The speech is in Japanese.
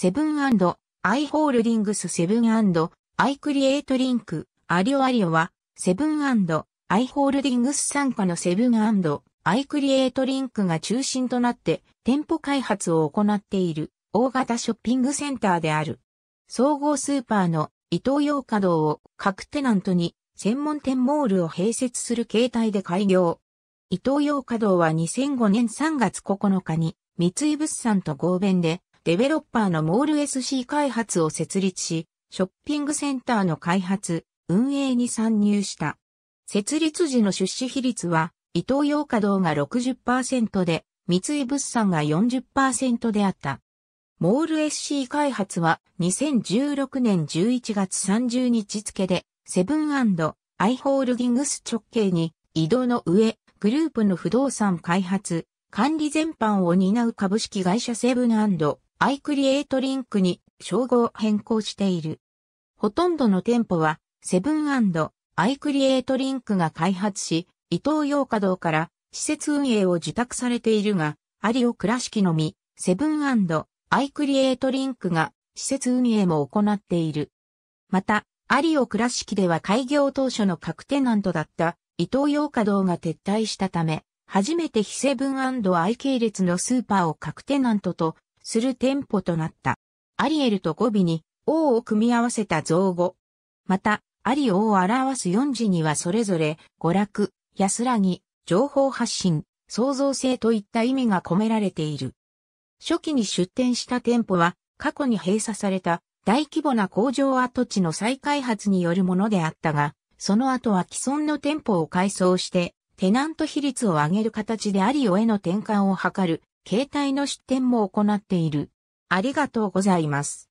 セブンアイ・ホールディングスセブンアイ・クリエイトリンク、アリオアリオは、セブンアイ・ホールディングス参加のセブンアイ・クリエイトリンクが中心となって、店舗開発を行っている、大型ショッピングセンターである。総合スーパーの伊東洋華堂を各テナントに専門店モールを併設する形態で開業。伊東洋華堂は2005年3月9日に三井物産と合弁でデベロッパーのモール SC 開発を設立し、ショッピングセンターの開発、運営に参入した。設立時の出資比率は、伊東洋華堂が60%で、三井物産が40%であった。モール SC 開発は2016年11月30日付で、セブンアイ・ホールディングス直系に移動の上、グループの不動産開発、管理全般を担う株式会社セブンアイクリエイトリンクに称号を変更している。ほとんどの店舗は、セブンアイクリエイトリンクが開発し、伊東洋華堂から施設運営を受託されているが、アリオ倉敷のみ、セブンアイクリエイトリンクが施設運営も行っている。また、アリオ倉敷では開業当初の各テナントだった伊東洋華堂が撤退したため、初めて非セブンアイ系列のスーパーを各テナントとする店舗となった。アリエルと語尾に、王を組み合わせた造語。また、アリ王を表す四字にはそれぞれ、娯楽、安らぎ、情報発信、創造性といった意味が込められている。初期に出店した店舗は、過去に閉鎖された大規模な工場跡地の再開発によるものであったが、その後は既存の店舗を改装して、テナント比率を上げる形でアリオへの転換を図る携帯の出展も行っている。ありがとうございます。